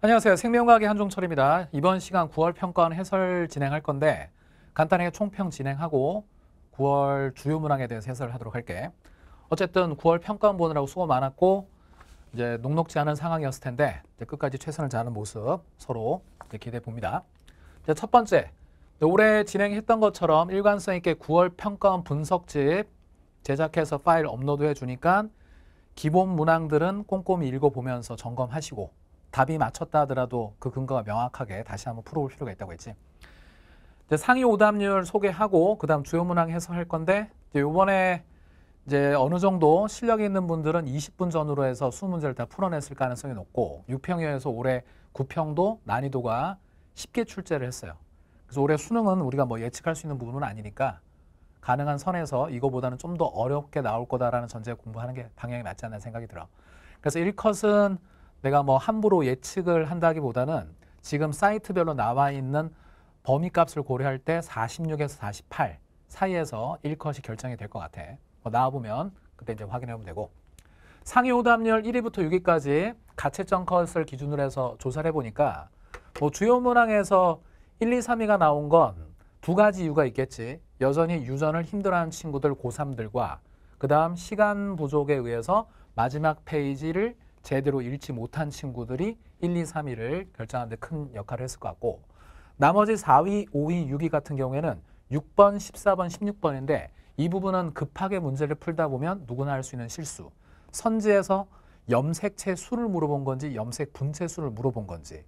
안녕하세요. 생명과학의 한종철입니다. 이번 시간 9월 평가원 해설 진행할 건데 간단하게 총평 진행하고 9월 주요 문항에 대해서 해설을 하도록 할게. 어쨌든 9월 평가원 보느라고 수고 많았고 이제 녹록지 않은 상황이었을 텐데 끝까지 최선을 다하는 모습 서로 기대해 봅니다. 첫 번째, 올해 진행했던 것처럼 일관성 있게 9월 평가원 분석집 제작해서 파일 업로드해 주니까 기본 문항들은 꼼꼼히 읽어보면서 점검하시고 답이 맞췄다 하더라도 그 근거가 명확하게 다시 한번 풀어볼 필요가 있다고 했지. 이제 상위 오답률 소개하고 그다음 주요 문항 해설할 건데 이제 요번에 이제 어느 정도 실력이 있는 분들은 20분 전으로 해서 수문제를 다 풀어냈을 가능성이 높고 6평이어서 올해 9평도 난이도가 쉽게 출제를 했어요. 그래서 올해 수능은 우리가 뭐 예측할 수 있는 부분은 아니니까 가능한 선에서 이거보다는 좀 더 어렵게 나올 거다라는 전제 공부하는 게 방향이 맞지 않나 생각이 들어. 그래서 1컷은 내가 뭐 함부로 예측을 한다기보다는 지금 사이트별로 나와 있는 범위 값을 고려할 때 46에서 48 사이에서 1컷이 결정이 될 것 같아. 뭐 나와보면 그때 이제 확인해보면 되고. 상위 오답률 1위부터 6위까지 가채점 컷을 기준으로 해서 조사를 해보니까 뭐 주요 문항에서 1, 2, 3위가 나온 건 두 가지 이유가 있겠지. 여전히 유전을 힘들어하는 친구들 고3들과 그 다음 시간 부족에 의해서 마지막 페이지를 제대로 읽지 못한 친구들이 1, 2, 3위를 결정하는 데 큰 역할을 했을 것 같고 나머지 4위, 5위, 6위 같은 경우에는 6번, 14번, 16번인데 이 부분은 급하게 문제를 풀다 보면 누구나 할 수 있는 실수. 선지에서 염색체 수를 물어본 건지 염색 분체 수를 물어본 건지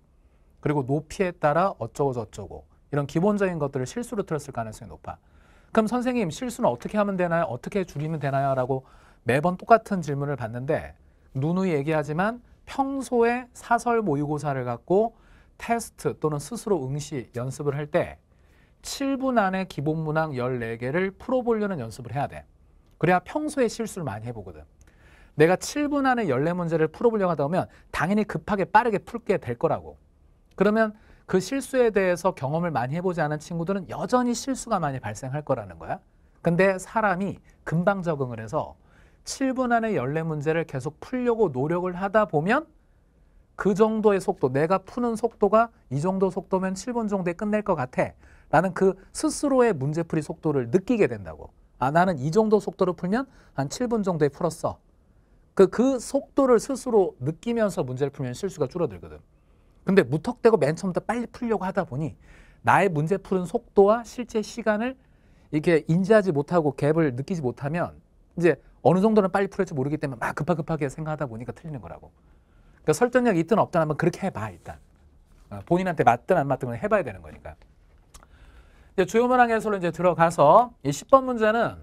그리고 높이에 따라 어쩌고 저쩌고 이런 기본적인 것들을 실수로 틀었을 가능성이 높아. 그럼 선생님 실수는 어떻게 하면 되나요? 어떻게 줄이면 되나요? 라고 매번 똑같은 질문을 받는데 누누이 얘기하지만 평소에 사설 모의고사를 갖고 테스트 또는 스스로 응시 연습을 할 때 7분 안에 기본 문항 14개를 풀어보려는 연습을 해야 돼. 그래야 평소에 실수를 많이 해보거든. 내가 7분 안에 14문제를 풀어보려고 하다 보면 당연히 급하게 빠르게 풀게 될 거라고. 그러면 그 실수에 대해서 경험을 많이 해보지 않은 친구들은 여전히 실수가 많이 발생할 거라는 거야. 근데 사람이 금방 적응을 해서 7분 안에 14문제를 계속 풀려고 노력을 하다 보면 그 정도의 속도, 내가 푸는 속도가 이 정도 속도면 7분 정도에 끝낼 것 같아. 나는그 스스로의 문제풀이 속도를 느끼게 된다고. 아, 나는 이 정도 속도로 풀면 한 7분 정도에 풀었어. 그, 그 속도를 스스로 느끼면서 문제를 풀면 실수가 줄어들거든. 근데 무턱대고 맨 처음부터 빨리 풀려고 하다 보니 나의 문제 푸는 속도와 실제 시간을 이렇게 인지하지 못하고 갭을 느끼지 못하면 이제 어느 정도는 빨리 풀릴지 모르기 때문에 막 급하급하게 생각하다 보니까 틀리는 거라고. 그러니까 설득력 있든 없든 한번 그렇게 해봐 일단. 어, 본인한테 맞든 안 맞든 해봐야 되는 거니까. 이제 주요 문항에서로 이제 들어가서 이 10번 문제는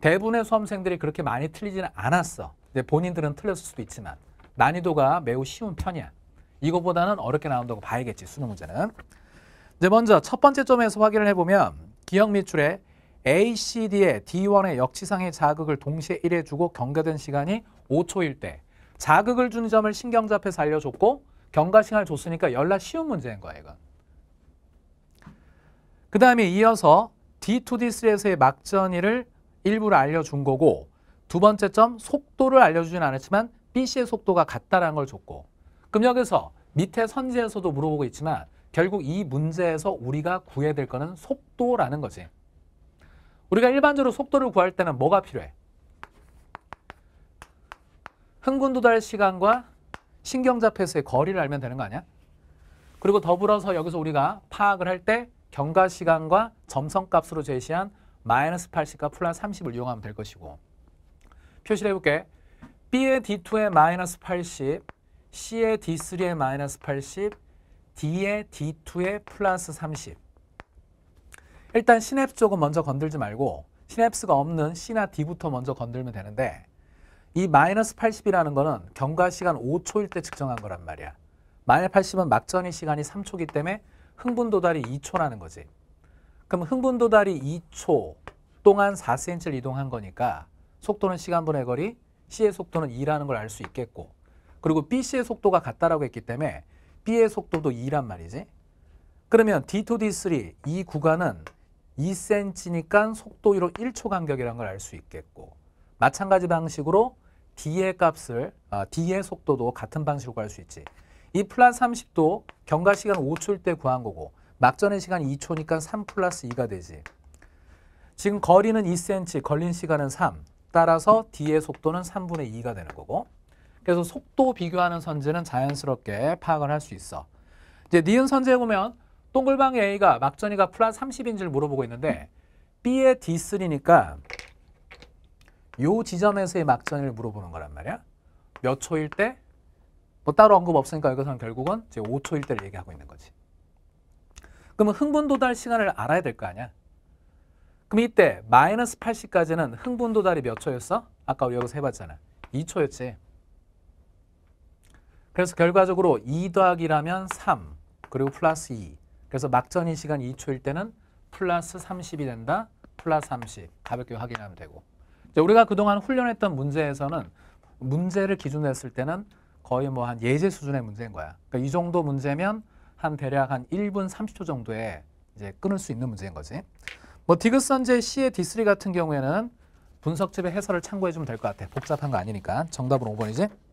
대부분의 수험생들이 그렇게 많이 틀리지는 않았어. 이제 본인들은 틀렸을 수도 있지만 난이도가 매우 쉬운 편이야. 이거보다는 어렵게 나온다고 봐야겠지 수능 문제는. 이제 먼저 첫 번째 점에서 확인을 해보면 기억 미출의 ACD의 D1의 역치상의 자극을 동시에 일해 주고 경계된 시간이 5초일 때 자극을 주는 점을 신경잡혀서 알려줬고 경과 시간을 줬으니까 열나 쉬운 문제인 거야 이건. 그 다음에 이어서 D2D3에서의 막전이를 일부러 알려준 거고 두 번째 점 속도를 알려주진 않았지만 BC의 속도가 같다라는 걸 줬고 그럼 여기서 밑에 선지에서도 물어보고 있지만 결국 이 문제에서 우리가 구해야 될 거는 속도라는 거지. 우리가 일반적으로 속도를 구할 때는 뭐가 필요해? 흥분 도달 시간과 신경자폐수의 거리를 알면 되는 거 아니야? 그리고 더불어서 여기서 우리가 파악을 할 때 경과 시간과 점성값으로 제시한 마이너스 80과 플러스 30을 이용하면 될 것이고 표시를 해볼게. B의 D2의 마이너스 80, C의 D3의 마이너스 80, D의 D2의 플러스 30 일단 시냅스 쪽은 먼저 건들지 말고 시냅스가 없는 C나 D부터 먼저 건들면 되는데 이 마이너스 80이라는 거는 경과 시간 5초일 때 측정한 거란 말이야. 마이너스 80은 막전의 시간이 3초기 때문에 흥분 도달이 2초라는 거지. 그럼 흥분 도달이 2초 동안 4cm를 이동한 거니까 속도는 시간분의 거리, C의 속도는 2라는 걸 알 수 있겠고 그리고 BC의 속도가 같다라고 했기 때문에 B의 속도도 2란 말이지. 그러면 D2, D3 이 구간은 2cm니까 속도위로 1초 간격이라는 걸알 수 있겠고 마찬가지 방식으로 D의 값을 아, D의 속도도 같은 방식으로 할 수 있지. 이 플러스 30도 경과 시간 5초일 때 구한 거고 막전의 시간 2초니까 3 플러스 2가 되지. 지금 거리는 2cm, 걸린 시간은 3. 따라서 D의 속도는 3분의 2가 되는 거고 그래서 속도 비교하는 선제는 자연스럽게 파악을 할 수 있어. 이제 니은 선제에 보면 동글방 A가 막전이가 플러스 30인지를 물어보고 있는데 B의 D3니까 요 지점에서의 막전을 물어보는 거란 말이야. 몇 초일 때? 뭐 따로 언급 없으니까 여기서는 결국은 이제 5초일 때를 얘기하고 있는 거지. 그러면 흥분 도달 시간을 알아야 될 거 아니야. 그럼 이때 마이너스 80까지는 흥분 도달이 몇 초였어? 아까 우리 여기서 해봤잖아. 2초였지. 그래서 결과적으로 2 더하기라면 3 그리고 플러스 2 그래서 막전인 시간 2초일 때는 플러스 30이 된다. 플러스 30. 가볍게 확인하면 되고. 우리가 그동안 훈련했던 문제에서는 문제를 기준으로 했을 때는 거의 뭐 한 예제 수준의 문제인 거야. 그러니까 이 정도 문제면 한 대략 한 1분 30초 정도에 이제 끊을 수 있는 문제인 거지. 뭐 디귿선제 C의 D3 같은 경우에는 분석집의 해설을 참고해 주면 될 것 같아. 복잡한 거 아니니까. 정답은 5번이지.